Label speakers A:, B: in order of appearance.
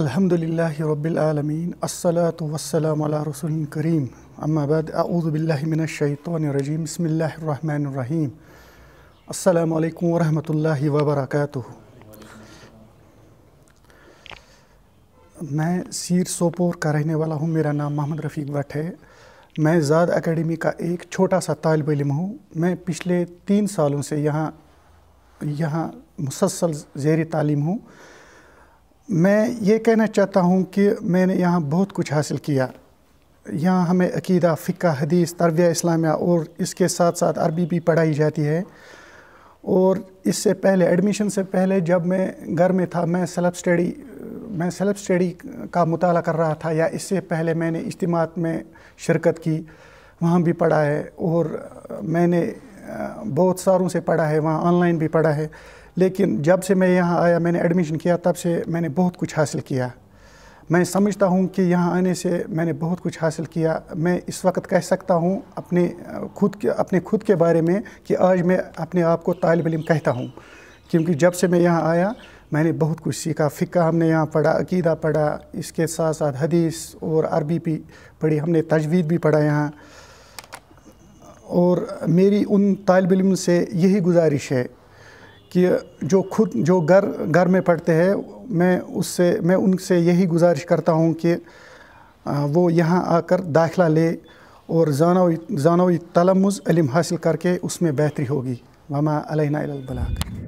A: अल्हम्दुलिल्लाह रब्बिल आलमीन अस्सलातु वस्सलाम अला रसूल करीम अम्मा बाद अऊज़ु बिल्लाहि मिनश शैतानिर रजीम बिस्मिल्लाहिर रहमानिर रहीम अस्सलाम वालेकुम व रहमतुल्लाहि व बरकातुहू मैं सीर सोपोर का रहने वाला हूँ मेरा नाम मोहम्मद रफ़ीक भट्ट है मैं ज़ाद अकेडमी का एक छोटा सा तालब इलम हूँ मैं पिछले तीन सालों से यहाँ यहाँ मुसलसल जेर तालीम हूँ मैं ये कहना चाहता हूँ कि मैंने यहाँ बहुत कुछ हासिल किया यहाँ हमें अकीदा फ़िका हदीस तरबिया इस्लामिया और इसके साथ साथ अरबी भी पढ़ाई जाती है और इससे पहले एडमिशन से पहले जब मैं घर में था मैं सेल्फ स्टडी मैं सेल्फ स्टडी का मताल कर रहा था या इससे पहले मैंने इज्तम में शिरकत की वहाँ भी पढ़ा है और मैंने बहुत सारों से पढ़ा है वहाँ ऑनलाइन भी पढ़ा है लेकिन जब से मैं यहाँ आया मैंने एडमिशन किया तब से मैंने बहुत कुछ हासिल किया मैं समझता हूँ कि यहाँ आने से मैंने बहुत कुछ हासिल किया मैं इस वक्त कह सकता हूँ अपने खुद के अपने खुद के बारे में कि आज मैं अपने आप को तालब इम कहता हूँ क्योंकि जब से मैं यहाँ आया मैंने बहुत कुछ सीखा फिका हमने यहाँ पढ़ा अकीदा पढ़ा इसके साथ साथ हदीस और अरबी भी पढ़ी हमने तजवीद भी पढ़ा यहाँ और मेरी उन तालब इम से यही गुजारिश है कि जो खुद जो घर घर में पढ़ते हैं मैं उससे मैं उनसे यही गुजारिश करता हूँ कि वो यहाँ आकर दाखिला ले और जानवी जानवी तलमुज़ इलम हासिल करके उसमें बेहतरी होगी मामा अलना बलाक